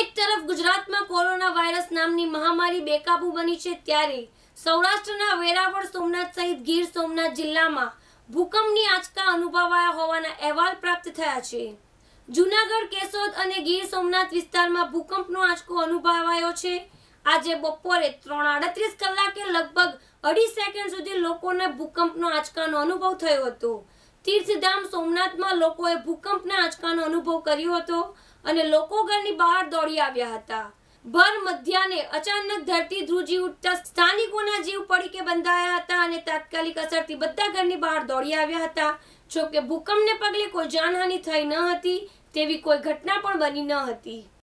એક તરફ ગુજરાતમાં કોરોના વાયરસ નામની મહામારી બેકાબુ બની છે ત્યારે સૌરાષ્ટ્રના વેરાવળ સોમનાથ સહિત ગીર સોમનાથ જિલ્લામાં ભૂકંપની આંચકા અનુભવાયા હોવાના અહેવાલ પ્રાપ્ત થયા છે જુનાગઢ કેશોદ અને ગીર સોમનાથ વિસ્તારમાં ભૂકંપનો આંચકો અનુભવાયો છે આજે બપોરે ત્રણ આડત્રીસ કલાકે લગભગ અઢી સેકન્ડ સુધી લોકોને ભૂકંપનો આંચકાનો અનુભવ થયો હતો તીર્થધામ સોમનાથમાં લોકોએ ભૂકંપના આંચકાનો અનુભવ કર્યો હતો અને લોકો ઘરની બહાર દોડી આવ્યા હતા ભર મધ્યાને અચાનક ધરતી ધ્રુજી ઉઠતા સ્થાનિકોના જીવ પડીકે બંધાયા હતા અને તાત્કાલિક અસરથી બધા ઘરની બહાર દોડી આવ્યા હતા જોકે ભૂકંપને પગલે કોઈ જાનહાનિ થઈ ન હતી તેવી કોઈ ઘટના પણ બની ન હતી